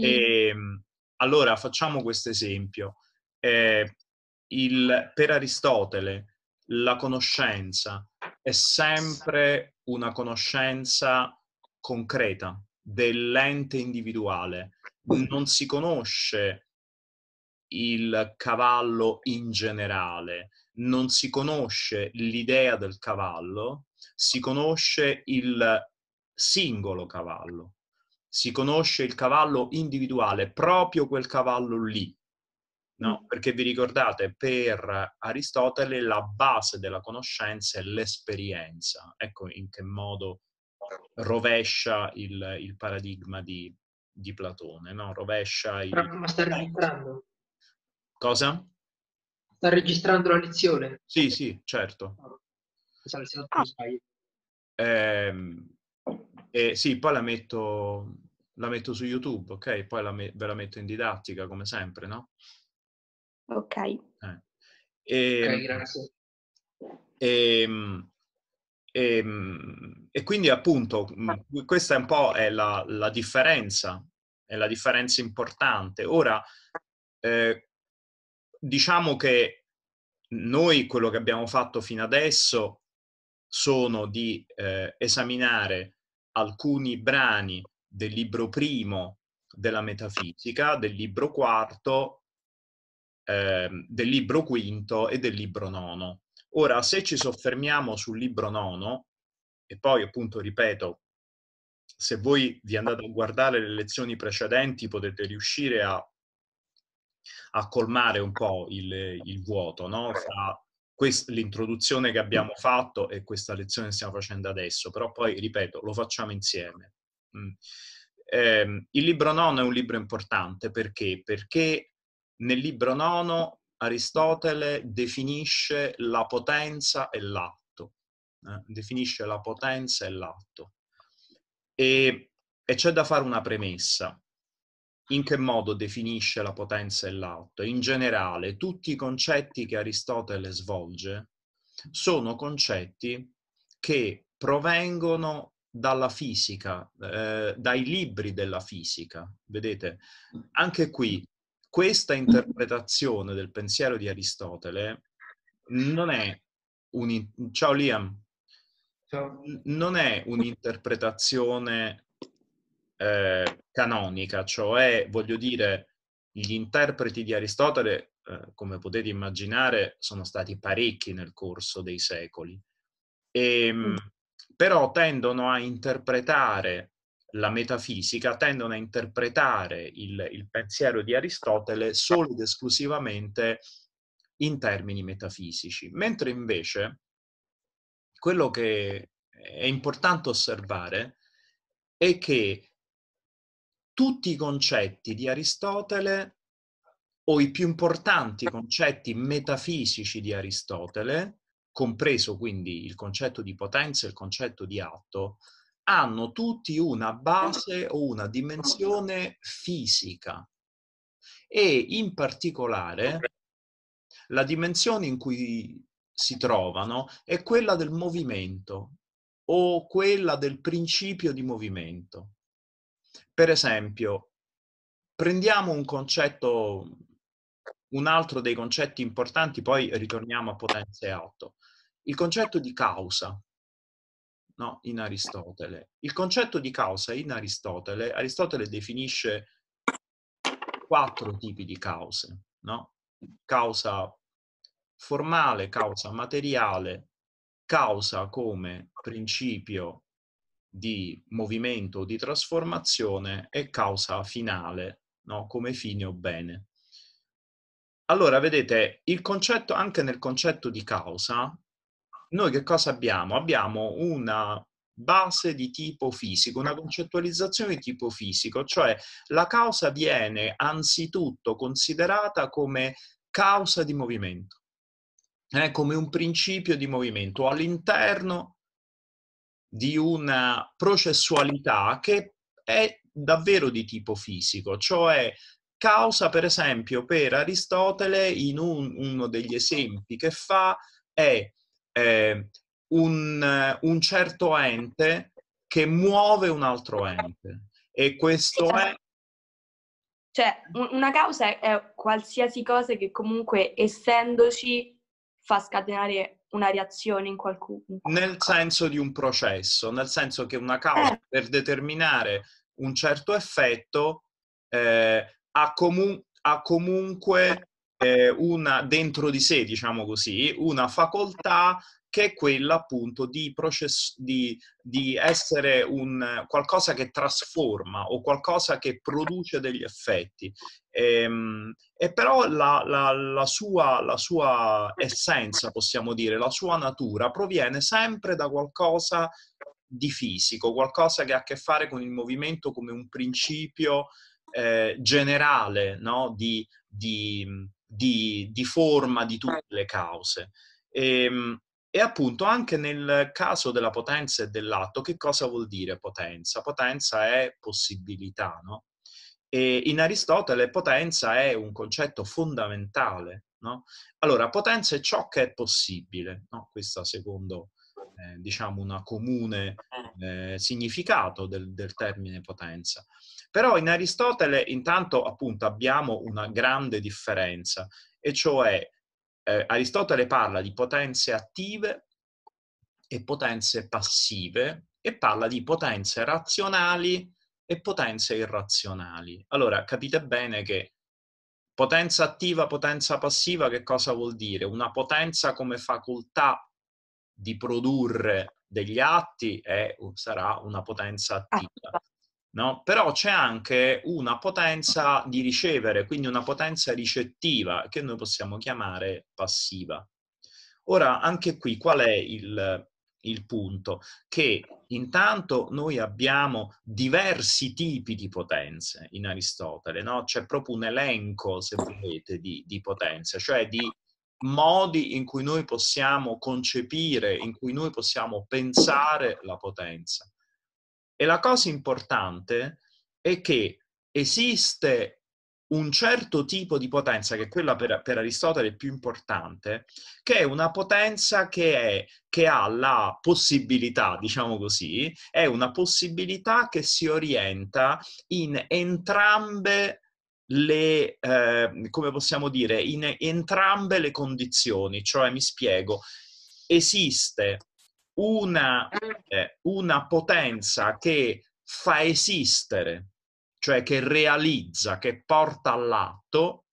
E, ehm, allora, facciamo questo esempio. Eh, per Aristotele, la conoscenza è sempre una conoscenza concreta dell'ente individuale. Non si conosce il cavallo in generale, non si conosce l'idea del cavallo, si conosce il singolo cavallo si conosce il cavallo individuale, proprio quel cavallo lì. No? Mm. Perché vi ricordate, per Aristotele la base della conoscenza è l'esperienza. Ecco in che modo rovescia il, il paradigma di, di Platone, no? Rovescia il... Ma sta registrando. Cosa? Sta registrando la lezione? Sì, sì, certo. Ah. Eh, e sì, poi la metto, la metto su YouTube, ok? Poi la me- ve la metto in didattica, come sempre, no? Ok. Eh. E, ehm, ok, grazie. E, ehm, e, ehm, e, quindi appunto questa è un po' è la, la, differenza, è la differenza importante. Ora, eh, diciamo che noi quello che abbiamo fatto fino adesso sono di eh, esaminare alcuni brani del libro primo della metafisica, del libro quarto, eh, del libro quinto e del libro nono. Ora, se ci soffermiamo sul libro nono, e poi appunto ripeto, se voi vi andate a guardare le lezioni precedenti potete riuscire a, a colmare un po' il, il vuoto no? fra quest- l'introduzione che abbiamo fatto e questa lezione che stiamo facendo adesso, però poi, ripeto, lo facciamo insieme. Mm. Eh, il libro nono è un libro importante perché? Perché nel libro nono Aristotele definisce la potenza e l'atto, eh? definisce la potenza e l'atto. E, e c'è da fare una premessa in che modo definisce la potenza e l'atto. In generale, tutti i concetti che Aristotele svolge sono concetti che provengono dalla fisica, eh, dai libri della fisica. Vedete, anche qui questa interpretazione del pensiero di Aristotele non è un... Ciao Liam! Ciao. Non è un'interpretazione eh, canonica, cioè voglio dire gli interpreti di Aristotele, eh, come potete immaginare, sono stati parecchi nel corso dei secoli, e, ehm, mm. però tendono a interpretare la metafisica, tendono a interpretare il, il pensiero di Aristotele solo ed esclusivamente in termini metafisici, mentre invece quello che è importante osservare è che tutti i concetti di Aristotele o i più importanti concetti metafisici di Aristotele, compreso quindi il concetto di potenza e il concetto di atto, hanno tutti una base o una dimensione fisica e in particolare la dimensione in cui si trovano è quella del movimento o quella del principio di movimento. Per esempio, prendiamo un concetto, un altro dei concetti importanti, poi ritorniamo a potenze 8. Il concetto di causa, no? in Aristotele. Il concetto di causa in Aristotele, Aristotele definisce quattro tipi di cause, no? Causa formale, causa materiale, causa come principio di movimento o di trasformazione e causa finale, no? come fine o bene. Allora, vedete, il concetto, anche nel concetto di causa, noi che cosa abbiamo? Abbiamo una base di tipo fisico, una concettualizzazione di tipo fisico, cioè la causa viene anzitutto considerata come causa di movimento, eh, come un principio di movimento all'interno di una processualità che è davvero di tipo fisico, cioè causa per esempio per Aristotele in un, uno degli esempi che fa è eh, un, un certo ente che muove un altro ente e questo è esatto. cioè una causa è qualsiasi cosa che comunque essendoci fa scatenare una reazione in qualcuno. nel senso di un processo, nel senso che una causa eh. per determinare un certo effetto eh, ha, comu- ha, comunque eh, una, dentro di sé, diciamo così, una facoltà che è quella appunto di, process- di, di essere un, qualcosa che trasforma o qualcosa che produce degli effetti. E, ehm, e però la, la, la, sua, la sua essenza, possiamo dire, la sua natura proviene sempre da qualcosa di fisico, qualcosa che ha a che fare con il movimento come un principio eh, generale no? di, di, di, di, forma di tutte le cause. E, ehm, e, appunto anche nel caso della potenza e dell'atto, che cosa vuol dire potenza? Potenza è possibilità, no? E in Aristotele potenza è un concetto fondamentale. No? Allora, potenza è ciò che è possibile, no? questa secondo eh, diciamo una comune eh. eh, significato del, del, termine potenza. Però in Aristotele intanto appunto abbiamo una grande differenza, e cioè eh, Aristotele parla di potenze attive e potenze passive e parla di potenze razionali e potenze irrazionali. Allora, capite bene che potenza attiva, potenza passiva, che cosa vuol dire? Una potenza come facoltà di produrre degli atti è, sarà una potenza attiva. No? Però c'è anche una potenza di ricevere, quindi una potenza ricettiva che noi possiamo chiamare passiva. Ora, anche qui, qual è il, il punto che intanto noi abbiamo diversi tipi di potenze in Aristotele, no? c'è proprio un elenco, se volete, di, di potenze, cioè di modi in cui noi possiamo concepire, in cui noi possiamo pensare la potenza. E la cosa importante è che esiste un certo tipo di potenza, che è quella per, per Aristotele più importante, che è una potenza che, è, che, ha la possibilità, diciamo così, è una possibilità che si orienta in entrambe le, eh, come possiamo dire, in entrambe le condizioni, cioè mi spiego, esiste una, ah. eh, una potenza che fa esistere cioè che realizza, che porta all'atto,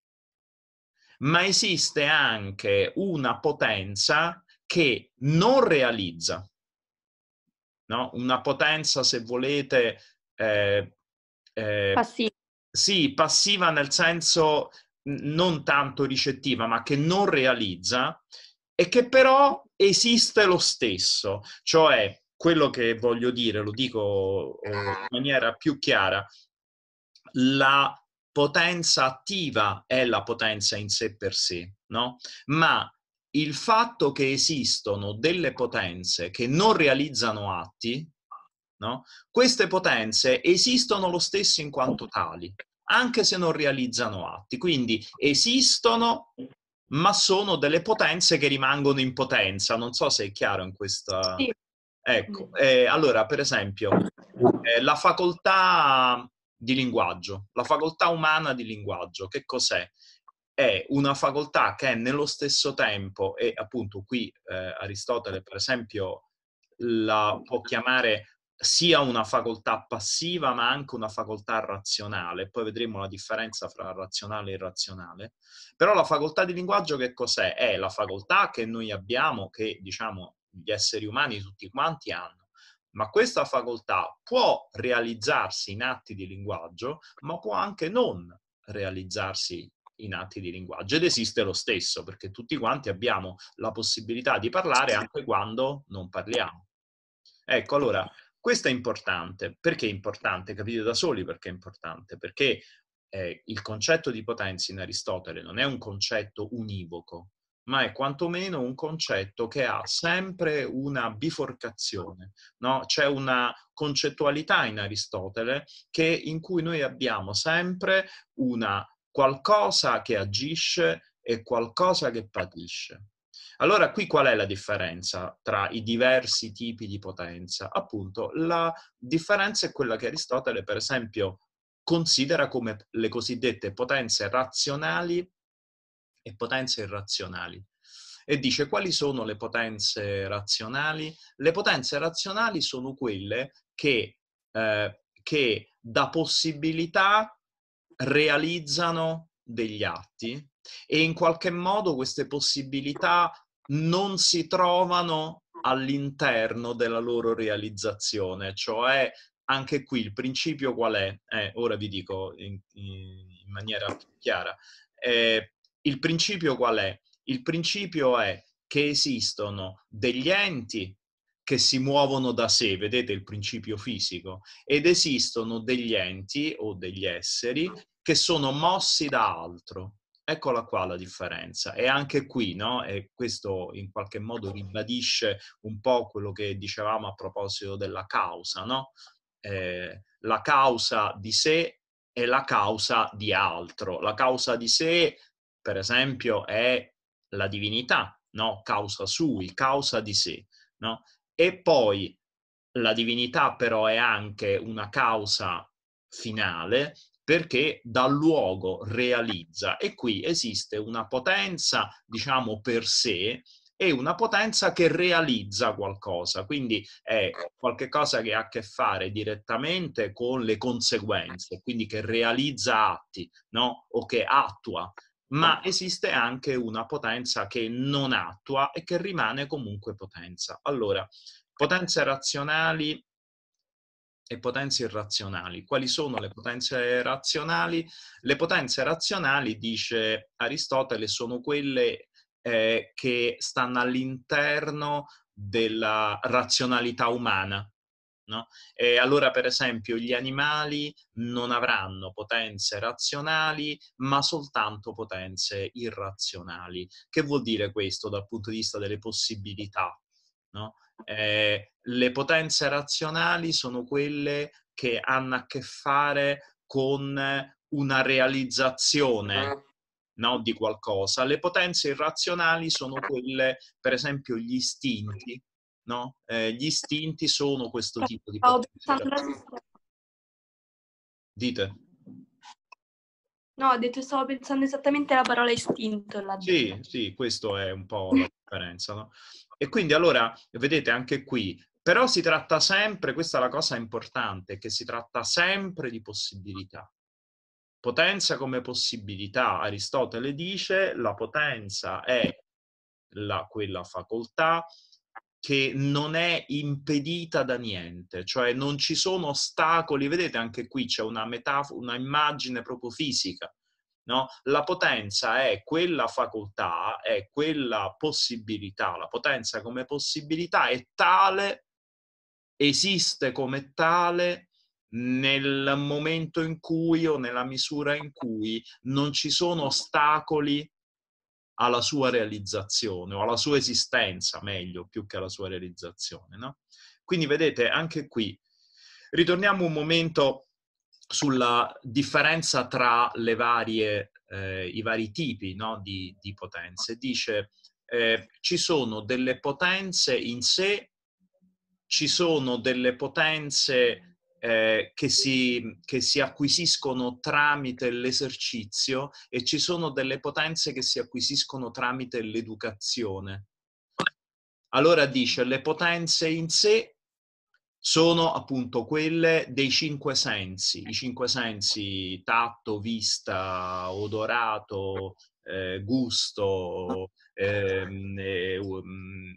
ma esiste anche una potenza che non realizza, no? una potenza, se volete, eh, eh, passiva. Sì, passiva nel senso non tanto ricettiva, ma che non realizza e che però esiste lo stesso, cioè quello che voglio dire, lo dico eh, in maniera più chiara, la potenza attiva è la potenza in sé per sé, no? Ma il fatto che esistono delle potenze che non realizzano atti, no? Queste potenze esistono lo stesso in quanto tali, anche se non realizzano atti. Quindi esistono, ma sono delle potenze che rimangono in potenza. Non so se è chiaro in questa... Sì. Ecco, eh, allora, per esempio, eh, la facoltà di linguaggio. La facoltà umana di linguaggio, che cos'è? È una facoltà che nello stesso tempo, e appunto qui eh, Aristotele per esempio la può chiamare sia una facoltà passiva ma anche una facoltà razionale, poi vedremo la differenza fra razionale e irrazionale, però la facoltà di linguaggio che cos'è? È la facoltà che noi abbiamo, che diciamo gli esseri umani tutti quanti hanno, ma questa facoltà può realizzarsi in atti di linguaggio, ma può anche non realizzarsi in atti di linguaggio ed esiste lo stesso perché tutti quanti abbiamo la possibilità di parlare anche quando non parliamo. Ecco, allora, questo è importante. Perché è importante? Capite da soli perché è importante? Perché eh, il concetto di potenza in Aristotele non è un concetto univoco, ma è quantomeno un concetto che ha sempre una biforcazione, no? c'è una concettualità in Aristotele che, in cui noi abbiamo sempre una qualcosa che agisce e qualcosa che patisce. Allora qui qual è la differenza tra i diversi tipi di potenza? Appunto, la differenza è quella che Aristotele, per esempio, considera come le cosiddette potenze razionali e potenze irrazionali. E dice quali sono le potenze razionali? Le potenze razionali sono quelle che, eh, che da possibilità realizzano degli atti e in qualche modo queste possibilità non si trovano all'interno della loro realizzazione, cioè anche qui il principio qual è? Eh, ora vi dico in, in maniera chiara, eh, il principio qual è? Il principio è che esistono degli enti che si muovono da sé, vedete il principio fisico, ed esistono degli enti o degli esseri che sono mossi da altro. Eccola qua la differenza. E anche qui, no? E questo in qualche modo ribadisce un po' quello che dicevamo a proposito della causa, no? Eh, la causa di sé è la causa di altro. La causa di sé per esempio, è la divinità, no? causa sui, causa di sé. No? E poi la divinità però è anche una causa finale perché dal luogo realizza e qui esiste una potenza, diciamo, per sé e una potenza che realizza qualcosa, quindi è qualcosa che ha a che fare direttamente con le conseguenze, quindi che realizza atti, no? O che attua ma certo. esiste anche una potenza che non attua e che rimane comunque potenza. Allora, potenze razionali e potenze irrazionali. Quali sono le potenze razionali? Le potenze razionali, dice Aristotele, sono quelle eh, che stanno all'interno della razionalità umana, No? E allora, per esempio, gli animali non avranno potenze razionali, ma soltanto potenze irrazionali. Che vuol dire questo dal punto di vista delle possibilità? No? Eh, le potenze razionali sono quelle che hanno a che fare con una realizzazione ah. no, di qualcosa. Le potenze irrazionali sono quelle, per esempio, gli istinti, no? Eh, gli istinti sono questo eh, tipo di potenza. Cioè. Dite. No, ho detto stavo pensando esattamente alla parola istinto. Là. Sì, sì, questo è un po' la differenza, no? E quindi allora, vedete anche qui, però si tratta sempre, questa è la cosa importante, che si tratta sempre di possibilità. Potenza come possibilità, Aristotele dice, la potenza è la, quella facoltà che non è impedita da niente, cioè non ci sono ostacoli, vedete anche qui c'è una metafora, una immagine proprio fisica, no? La potenza è quella facoltà, è quella possibilità, la potenza come possibilità è tale, esiste come tale nel momento in cui o nella misura in cui non ci sono ostacoli alla sua realizzazione o alla sua esistenza, meglio, più che alla sua realizzazione. No? Quindi vedete, anche qui, ritorniamo un momento sulla differenza tra varie, eh, i vari tipi no, di, di, potenze. Dice, eh, ci sono delle potenze in sé, ci sono delle potenze eh, che, si, che, si, acquisiscono tramite l'esercizio e ci sono delle potenze che si acquisiscono tramite l'educazione. Allora dice, le potenze in sé sono appunto quelle dei cinque sensi, i cinque sensi tatto, vista, odorato, eh, gusto, ehm, e, mm,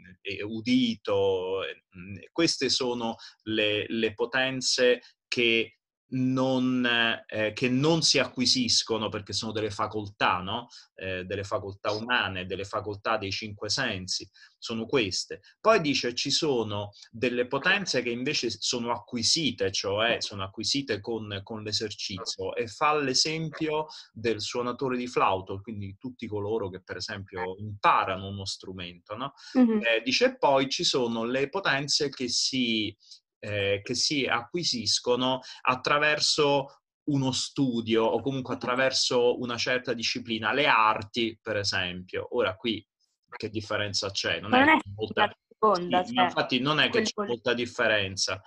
udito. Mm, queste sono le, le potenze che non, eh, eh, che non si acquisiscono perché sono delle facoltà, no? eh, delle facoltà umane, delle facoltà dei cinque sensi, sono queste. Poi dice ci sono delle potenze che invece sono acquisite, cioè sono acquisite con, con l'esercizio e fa l'esempio del suonatore di flauto, quindi tutti coloro che per esempio imparano uno strumento. No? Mm-hmm. Eh, dice poi ci sono le potenze che si eh, che si acquisiscono attraverso uno studio o comunque attraverso una certa disciplina, le arti per esempio. Ora qui che differenza c'è? Non, non è, è molta... Seconda, sì, cioè, infatti non è che c'è molta differenza.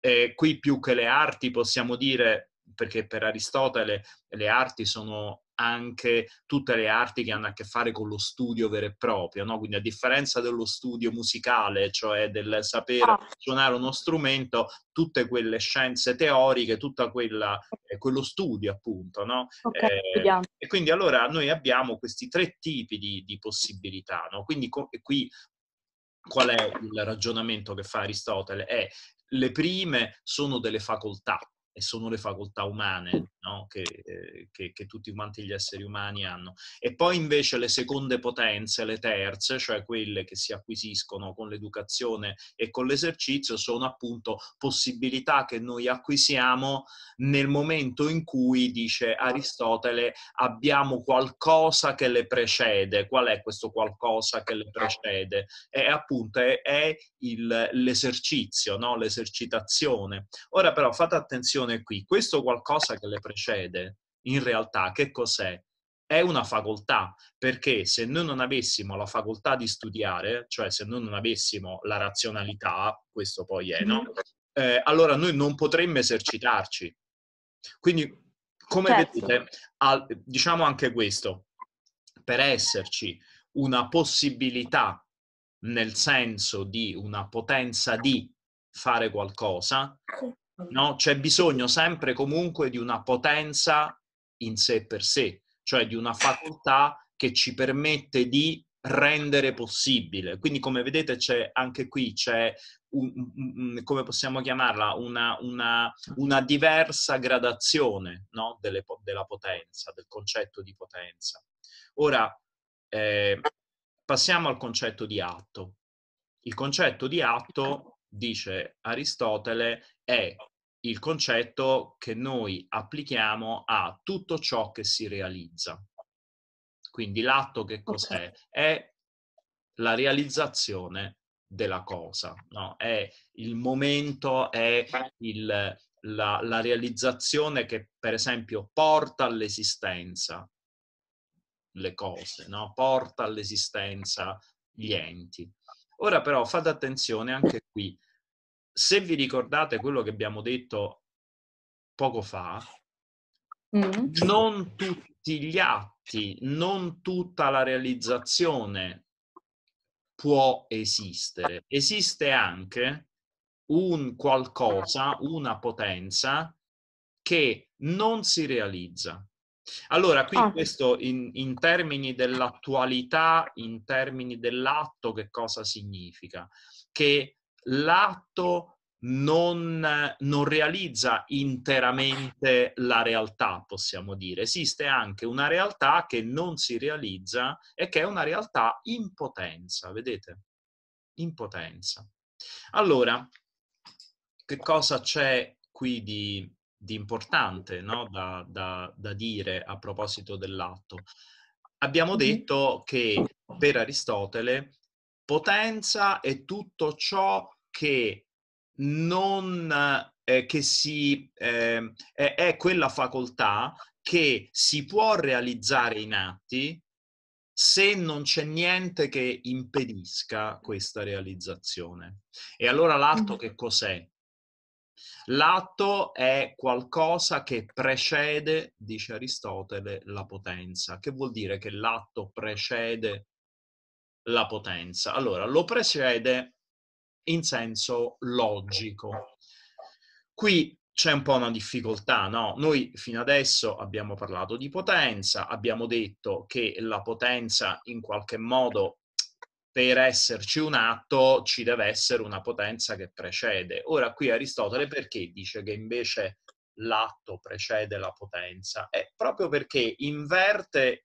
Eh, qui più che le arti possiamo dire, perché per Aristotele le arti sono anche tutte le arti che hanno a che fare con lo studio vero e proprio, no? quindi a differenza dello studio musicale, cioè del sapere ah. suonare uno strumento, tutte quelle scienze teoriche, tutto eh, quello studio appunto. No? Okay, eh, e quindi allora noi abbiamo questi tre tipi di, di possibilità, no? quindi co- qui qual è il ragionamento che fa Aristotele? È le prime sono delle facoltà, e sono le facoltà umane no? che, eh, che, che, tutti quanti gli esseri umani hanno. E poi invece le seconde potenze, le terze, cioè quelle che si acquisiscono con l'educazione e con l'esercizio, sono appunto possibilità che noi acquisiamo nel momento in cui, dice Aristotele, abbiamo qualcosa che le precede. Qual è questo qualcosa che le precede? È appunto è, è il, l'esercizio, no? l'esercitazione. Ora però fate attenzione situazione qui, questo qualcosa che le precede, in realtà che cos'è? È una facoltà, perché se noi non avessimo la facoltà di studiare, cioè se noi non avessimo la razionalità, questo poi è, no? Mm-hmm. Eh, allora noi non potremmo esercitarci. Quindi, come certo. vedete, al, diciamo anche questo, per esserci una possibilità nel senso di una potenza di fare qualcosa, No? C'è bisogno sempre comunque di una potenza in sé per sé, cioè di una facoltà che ci permette di rendere possibile. Quindi, come vedete, c'è anche qui c'è un, come possiamo chiamarla, una, una, una diversa gradazione no? Delle, della potenza, del concetto di potenza. Ora eh, passiamo al concetto di atto. Il concetto di atto, dice Aristotele, è il concetto che noi applichiamo a tutto ciò che si realizza. Quindi l'atto che cos'è? È la realizzazione della cosa, no? è il momento, è il, la, la realizzazione che per esempio porta all'esistenza le cose, no? porta all'esistenza gli enti. Ora però fate attenzione anche qui, se vi ricordate quello che abbiamo detto poco fa, mm. non tutti gli atti, non tutta la realizzazione può esistere. Esiste anche un qualcosa, una potenza che non si realizza. Allora, qui ah. questo in, in, termini dell'attualità, in termini dell'atto, che cosa significa? Che l'atto non, non, realizza interamente la realtà, possiamo dire. Esiste anche una realtà che non si realizza e che è una realtà in potenza, vedete? In potenza. Allora, che cosa c'è qui di, di importante no? da, da, da dire a proposito dell'atto? Abbiamo mm-hmm. detto che per Aristotele potenza è tutto ciò che non eh, che si eh, è quella facoltà che si può realizzare in atti se non c'è niente che impedisca questa realizzazione. E allora l'atto che cos'è? L'atto è qualcosa che precede, dice Aristotele, la potenza. Che vuol dire che l'atto precede la potenza? Allora, lo precede in senso logico. Qui c'è un po' una difficoltà, no? Noi fino adesso abbiamo parlato di potenza, abbiamo detto che la potenza in qualche modo per esserci un atto ci deve essere una potenza che precede. Ora qui Aristotele perché dice che invece l'atto precede la potenza? È eh, proprio perché inverte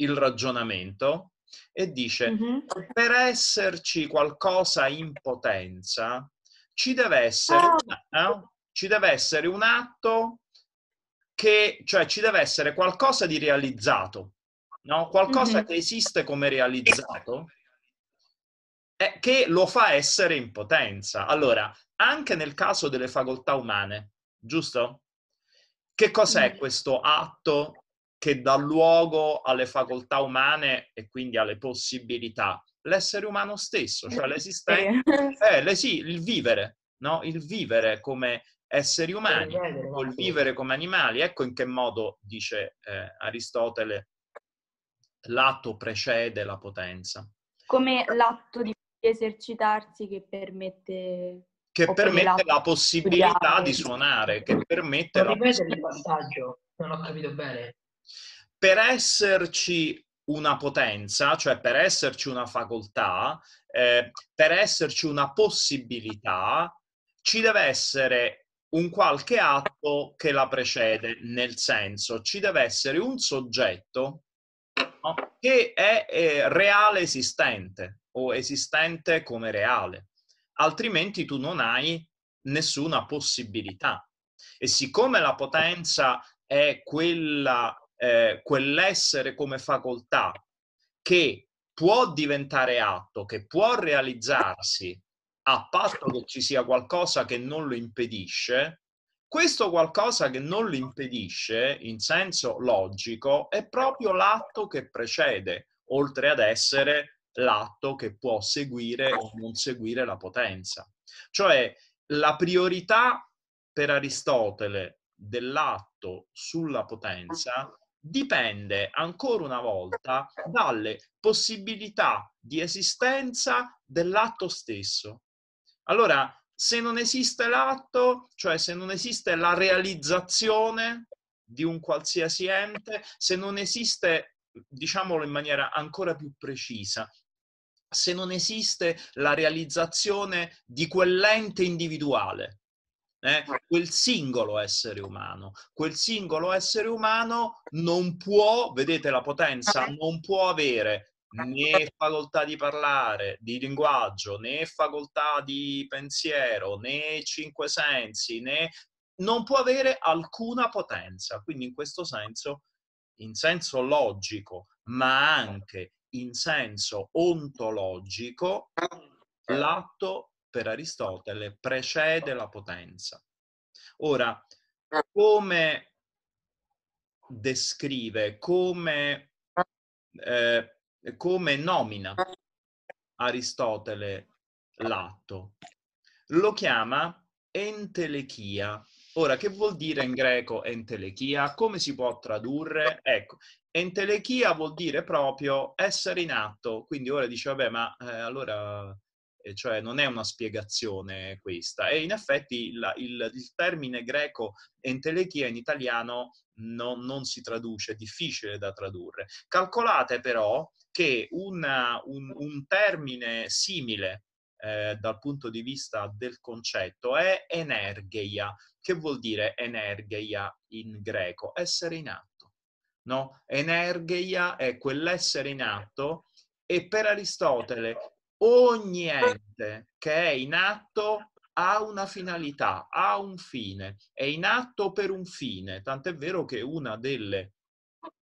il ragionamento e dice mm-hmm. per esserci qualcosa in potenza ci deve essere, ah. no? Eh? ci deve essere un atto che, cioè ci deve essere qualcosa di realizzato, no? qualcosa mm-hmm. che esiste come realizzato eh, che lo fa essere in potenza. Allora, anche nel caso delle facoltà umane, giusto? Che cos'è mm-hmm. questo atto che dà luogo alle facoltà umane e quindi alle possibilità. L'essere umano stesso, cioè eh, l'esistenza, eh, le, sì, il vivere, no? il vivere come esseri umani, o ecco, il vivere come animali. Ecco in che modo, dice eh, Aristotele, l'atto precede la potenza. Come l'atto di esercitarsi che permette... Che permette la possibilità studiare. di suonare, che permette... Non la... il vantaggio, non ho capito bene. Per esserci una potenza, cioè per esserci una facoltà, eh, per esserci una possibilità, ci deve essere un qualche atto che la precede, nel senso ci deve essere un soggetto no, che è eh, reale esistente o esistente come reale, altrimenti tu non hai nessuna possibilità. E siccome la potenza è quella eh, quell'essere come facoltà che può diventare atto, che può realizzarsi a patto che ci sia qualcosa che non lo impedisce, questo qualcosa che non lo impedisce, in senso logico, è proprio l'atto che precede, oltre ad essere l'atto che può seguire o non seguire la potenza. Cioè la priorità per Aristotele dell'atto sulla potenza dipende ancora una volta dalle possibilità di esistenza dell'atto stesso. Allora, se non esiste l'atto, cioè se non esiste la realizzazione di un qualsiasi ente, se non esiste, diciamolo in maniera ancora più precisa, se non esiste la realizzazione di quell'ente individuale, eh, quel singolo essere umano. Quel singolo essere umano non può, vedete la potenza, ah. non può avere né facoltà di parlare, di linguaggio, né facoltà di pensiero, né cinque sensi, né... non può avere alcuna potenza. Quindi in questo senso, in senso logico, ma anche in senso ontologico, ah. l'atto per Aristotele precede la potenza. Ora, ah. come descrive, come, eh, come nomina ah. Aristotele l'atto? Lo chiama entelechia. Ora, che vuol dire in greco entelechia? Come si può tradurre? Ecco, entelechia vuol dire proprio essere in atto. Quindi ora dice, vabbè, ma eh, allora eh, cioè non è una spiegazione questa. E in effetti il, il, il termine greco entelechia in italiano non, non, si traduce, è difficile da tradurre. Calcolate però che una, un, un termine simile eh, dal punto di vista del concetto è energeia. Che vuol dire energeia in greco? Essere in atto. No? Energeia è quell'essere in atto e per Aristotele ogni ente che è in atto ha una finalità, ha un fine, è in atto per un fine, tant'è vero che una delle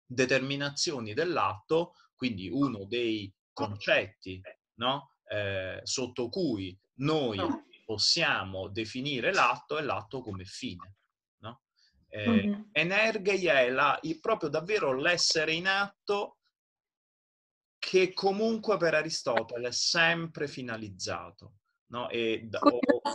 determinazioni dell'atto, quindi uno dei concetti no? eh, sotto cui noi possiamo definire l'atto è l'atto come fine. No? Eh, mm-hmm. Energia è la, proprio davvero l'essere in atto che comunque per Aristotele è sempre finalizzato. No? Da...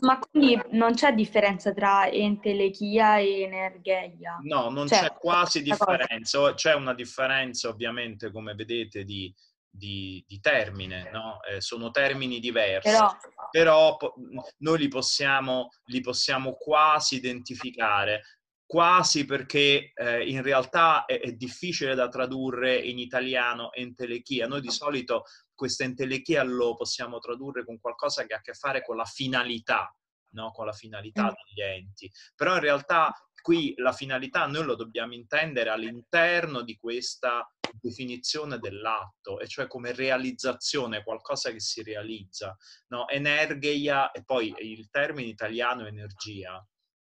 Ma quindi non c'è differenza tra entelechia e energheia? No, non cioè, c'è quasi differenza. C'è una differenza ovviamente, come vedete, di, di, di termine. No? Eh, sono termini diversi, però, però po- noi li possiamo, li possiamo quasi identificare quasi perché eh, in realtà è, è, difficile da tradurre in italiano entelechia. Noi di ah. solito questa entelechia lo possiamo tradurre con qualcosa che ha a che fare con la finalità, no? con la finalità mm. degli enti. Però in realtà qui la finalità noi lo dobbiamo intendere all'interno di questa definizione dell'atto, e cioè come realizzazione, qualcosa che si realizza. No? Energeia, e poi il termine italiano energia,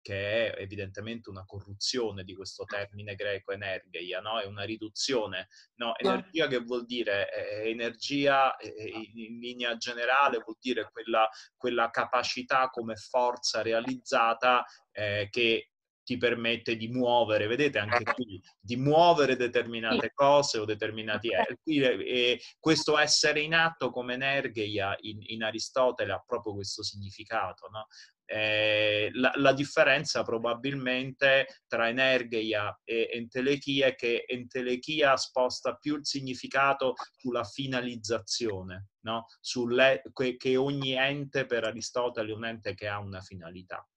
che è evidentemente una corruzione di questo termine greco energeia, no? è una riduzione. No, energia che vuol dire eh, eh energia eh, eh in linea generale, vuol dire quella, quella capacità come forza realizzata eh, che ti permette di muovere, vedete anche qui, di muovere determinate cose o determinati... E questo essere in atto come energeia in, in Aristotele ha proprio questo significato, no? Eh, la, la, differenza probabilmente tra energia e entelechia è che entelechia sposta più il significato sulla finalizzazione, no? Sulle, che, che ogni ente per Aristotele è un ente che ha una finalità.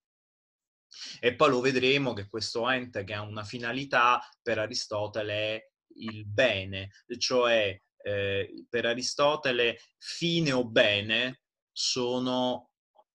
E poi lo vedremo che questo ente che ha una finalità per Aristotele è il bene, cioè eh, per Aristotele fine o bene sono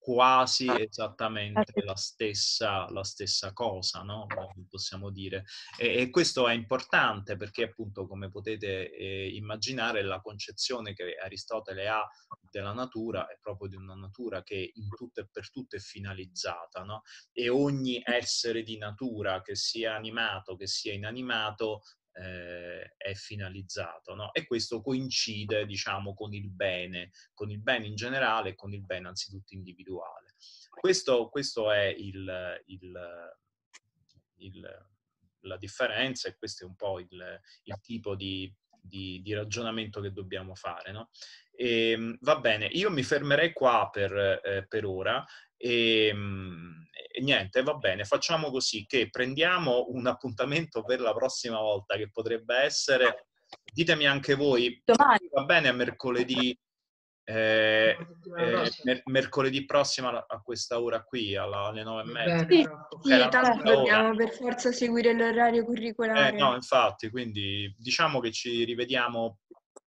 quasi ah, esattamente certo. la stessa, la stessa cosa, no? Mm, possiamo dire. E, e, questo è importante perché appunto, come potete eh, immaginare, la concezione che Aristotele ha della natura è proprio di una natura che in tutto e per tutto è finalizzata, no? E ogni essere di natura, che sia animato, che sia inanimato, eh, è finalizzato. No? E questo coincide, diciamo, con il bene, con il bene in generale e con il bene anzitutto individuale. Questo, questo è il, il, il, la differenza e questo è un po' il, tipo di, di, di, ragionamento che dobbiamo fare. No? E, ehm, va bene, io mi fermerei qua per, eh, per ora. E, ehm, e niente, va bene, facciamo così che prendiamo un appuntamento per la prossima volta che potrebbe essere, ditemi anche voi, Domani. va bene a mercoledì, eh, eh, mer- mercoledì prossimo a questa ora qui, alla, alle nove e mezza. Sì, sì tanto dobbiamo per forza seguire l'orario curriculare. Eh, no, infatti, quindi diciamo che ci rivediamo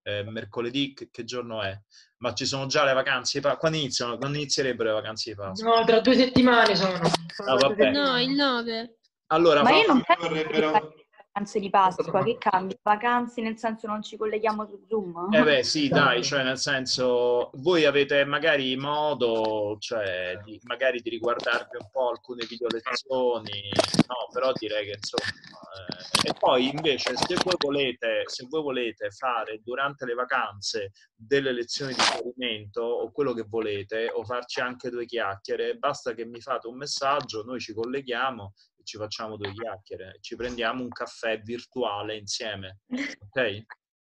eh, mercoledì, che, che, giorno è? Ma ci sono già le vacanze di Pasqua? Quando iniziano? Quando inizierebbero le vacanze di Pasqua? No, tra due settimane sono. sono ah, no, il 9. Allora, ma io non penso vorrebbero vacanze di Pasqua, che cambia? Vacanze nel senso non ci colleghiamo su Zoom? Eh beh sì dai, cioè nel senso voi avete magari modo cioè, di, magari di riguardarvi un po' alcune video lezioni, no però direi che insomma... Eh, e poi invece se voi, volete, se voi volete fare durante le vacanze delle lezioni di riferimento o quello che volete o farci anche due chiacchiere, basta che mi fate un messaggio, noi ci colleghiamo ci facciamo due chiacchiere, ci prendiamo un caffè virtuale insieme, ok?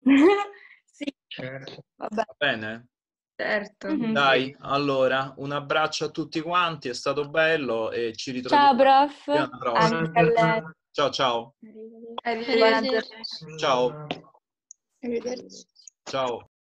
sì, certo. Va bene? Certo. Mhm. Dai, allora, un abbraccio a tutti quanti, è stato bello e ci ritroviamo. Ciao, prof. Anche ciao, ciao. Arrivederci. Ciao. Arrivederci. Ciao.